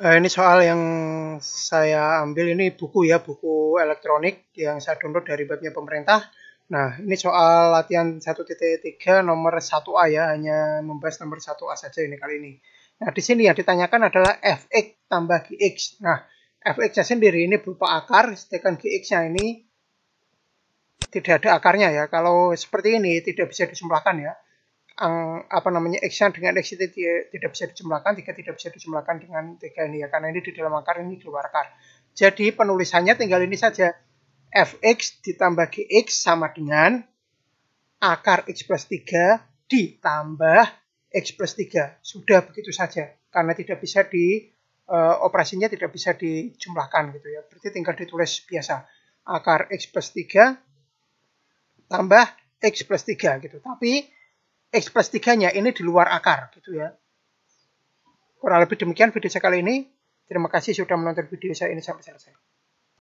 Uh, ini soal yang saya ambil ini buku ya, buku elektronik yang saya download dari webnya pemerintah. Nah, ini soal latihan 1.3 nomor 1A ya, hanya membahas nomor 1A saja ini kali ini. Nah, di sini yang ditanyakan adalah fx tambah gx. Nah, fx-nya sendiri ini berupa akar, sedangkan gx-nya ini tidak ada akarnya ya. Kalau seperti ini tidak bisa disumpahkan ya ang, eh, apa namanya x-nya dengan x itu tidak bisa dijumlahkan, tiga tidak bisa dijumlahkan dengan tiga ini ya, karena ini di dalam akar ini di luar akar. Jadi penulisannya tinggal ini saja, fx ditambah gx sama dengan akar x plus tiga ditambah x plus tiga Sudah begitu saja, karena tidak bisa di uh, operasinya tidak bisa dijumlahkan gitu ya. Berarti tinggal ditulis biasa, akar x plus tiga tambah x plus tiga gitu. Tapi X plus 3-nya ini di luar akar gitu ya. Kurang lebih demikian video saya kali ini. Terima kasih sudah menonton video saya ini sampai selesai.